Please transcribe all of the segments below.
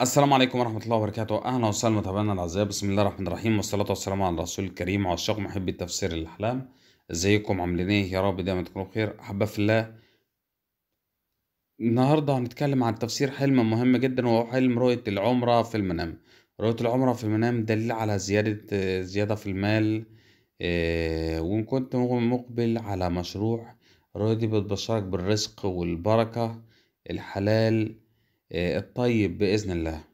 السلام عليكم ورحمة الله وبركاته أهلا وسهلا متابعينا الأعزاء بسم الله الرحمن الرحيم والصلاة والسلام على الرسول الكريم وعشاق محبي تفسير الأحلام ازيكم عاملين ايه يا رب دايما تكونوا بخير أحبة في الله النهاردة هنتكلم عن تفسير حلم مهم جدا وهو حلم رؤية العمرة في المنام رؤية العمرة في المنام دليل على زيادة زيادة في المال آه، وإن كنت مقبل على مشروع رؤية دي بتبشرك بالرزق والبركة الحلال آه، الطيب باذن الله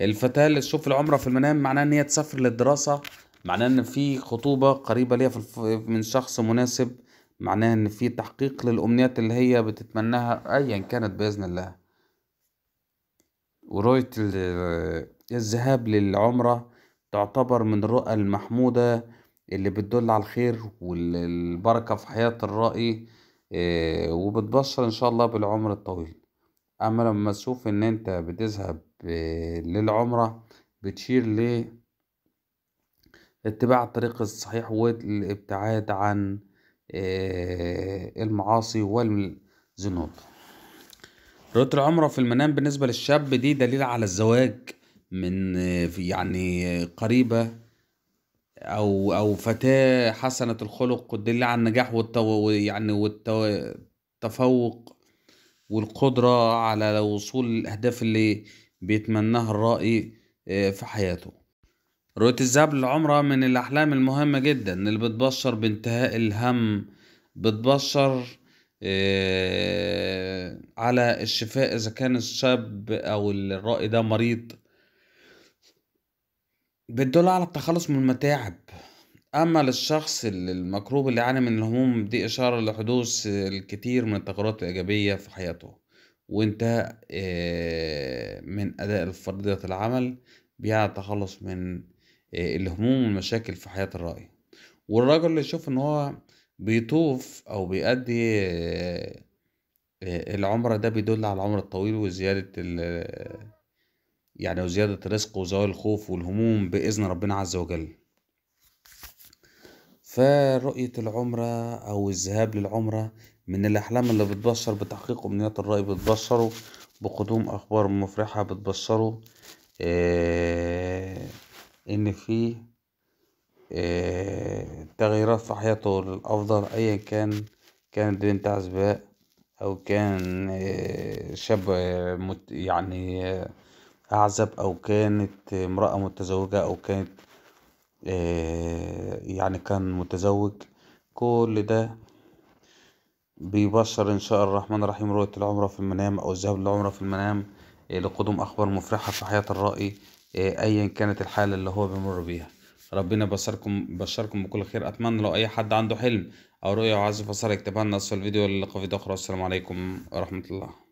الفتاه اللي تشوف العمره في المنام معناه ان هي تسافر للدراسه معناه ان في خطوبه قريبه ليها من شخص مناسب معناها ان في تحقيق للامنيات اللي هي بتتمناها ايا كانت باذن الله ورؤيه الذهاب للعمره تعتبر من الرؤى المحموده اللي بتدل على الخير والبركه في حياه الرائي آه، وبتبشر ان شاء الله بالعمر الطويل أما لما تشوف إن أنت بتذهب آه، للعمرة بتشير ل اتباع الطريق الصحيح والابتعاد عن آه، المعاصي والذنوب رؤية العمرة في المنام بالنسبة للشاب دي دليل على الزواج من آه، يعني قريبة أو أو فتاة حسنة الخلق تدل على النجاح والتو يعني والتفوق والقدرة على وصول الأهداف اللي بيتمناها الرائي آه، في حياته رؤية الذهاب للعمرة من الأحلام المهمة جدا اللي بتبشر بانتهاء الهم بتبشر آه، على الشفاء إذا كان الشاب أو الرائي ده مريض بتدل على التخلص من المتاعب أما للشخص المكروب اللي يعاني من الهموم دي إشارة لحدوث الكثير من التغيرات الإيجابية في حياته وانتهاء آه، من أداء فرضيه العمل بيعني التخلص من آه، الهموم والمشاكل في حياة الرأي والراجل اللي يشوف إن هو بيطوف أو بيأدي آه،, آه، العمرة ده بيدل على العمر الطويل وزيادة ال- يعني وزيادة الرزق وزوال الخوف والهموم بإذن ربنا عز وجل فرؤية العمرة أو الذهاب للعمرة من الأحلام اللي بتبشر بتحقيق أمنيات الرأي بتبشره بقدوم أخبار مفرحة بتبشره آه إن في آه تغييرات في حياته للأفضل أيا كان كانت بنت عزباء أو كان آه شاب يعني آه، أعزب أو كانت امرأة متزوجة أو كانت آه، يعني كان متزوج كل ده بيبشر إن شاء الرحمن الرحيم رؤية العمرة في المنام أو الذهاب للعمرة في المنام آه، لقدوم أخبار مفرحة في حياة الرائي آه، أيا كانت الحالة اللي هو بيمر بيها ربنا بشركم بشركم بكل خير أتمنى لو أي حد عنده حلم أو رؤية وعايز يفسرها يكتبها لنا اسفل الفيديو نلقى فيديو آخر والسلام عليكم ورحمة الله